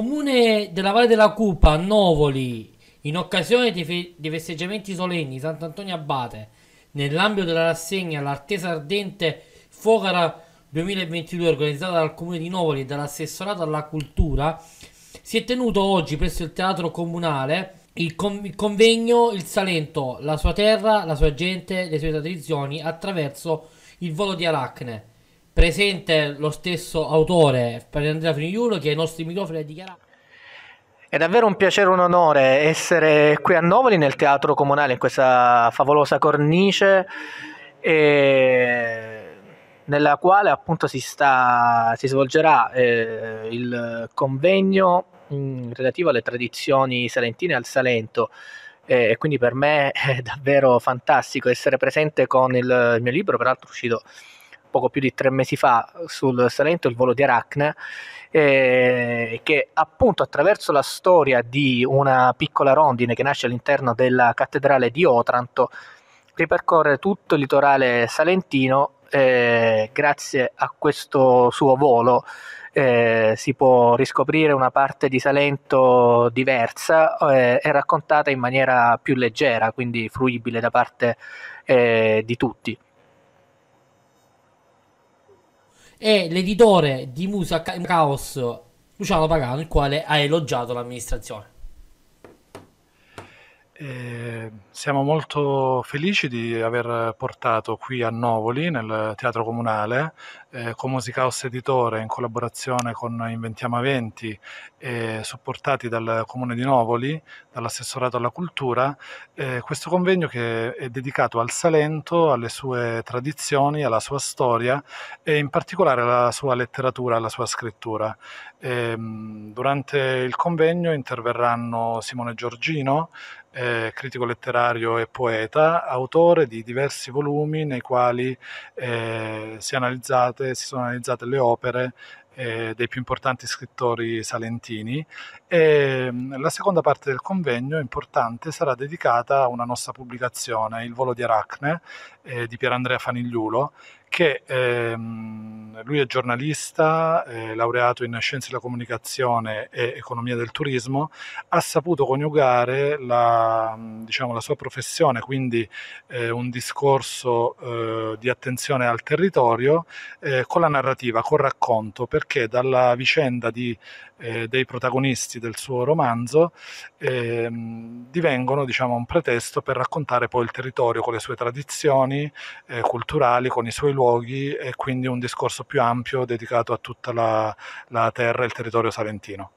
comune della Valle della Cupa Novoli, in occasione di, fe- di festeggiamenti solenni Sant'Antonio Abate, nell'ambito della rassegna L'Artesa Ardente Focara 2022 organizzata dal Comune di Novoli e dall'assessorato alla cultura, si è tenuto oggi presso il Teatro Comunale il, con- il convegno Il Salento, la sua terra, la sua gente, le sue tradizioni attraverso il volo di Aracne presente lo stesso autore, Andrea Frignulo, che ai nostri microfoni ha dichiarato. È davvero un piacere e un onore essere qui a Novoli nel Teatro Comunale, in questa favolosa cornice nella quale appunto si, sta, si svolgerà eh, il convegno mh, mm, relativo alle tradizioni salentine al Salento. E eh, quindi per me è davvero fantastico essere presente con il, il mio libro, peraltro uscito poco più di tre mesi fa sul Salento, il volo di Aracne, eh, che appunto attraverso la storia di una piccola rondine che nasce all'interno della cattedrale di Otranto, ripercorre tutto il litorale salentino eh, grazie a questo suo volo eh, si può riscoprire una parte di Salento diversa eh, e raccontata in maniera più leggera, quindi fruibile da parte eh, di tutti. e l'editore di Musa Caos Luciano Pagano, il quale ha elogiato l'amministrazione. E ehm, siamo molto felici di aver portato qui a Novoli, nel Teatro Comunale, eh, con Musicaos Editore in collaborazione con Inventiamo Aventi e eh, supportati dal Comune di Novoli, dall'assessorato alla cultura, eh, questo convegno che è dedicato al Salento, alle sue tradizioni, alla sua storia e in particolare alla sua letteratura, alla sua scrittura. E, ehm, durante il convegno interverranno Simone Giorgino, eh, critico letterario e poeta, autore di diversi volumi nei quali eh, si, si sono analizzate le opere eh, dei più importanti scrittori salentini e mm, la seconda parte del convegno importante sarà dedicata a una nostra pubblicazione, Il volo di Aracne eh, di Pierandrea Fanigliulo che ehm, lui è giornalista, è laureato in scienze della comunicazione e economia del turismo, ha saputo coniugare la, diciamo, la sua professione, quindi eh, un discorso eh, di attenzione al territorio, eh, con la narrativa, col racconto, perché dalla vicenda di, eh, dei protagonisti del suo romanzo ehm, divengono diciamo, un pretesto per raccontare poi il territorio con le sue tradizioni eh, culturali, con i suoi luoghi e quindi un discorso più ampio dedicato a tutta la, la terra e il territorio salentino.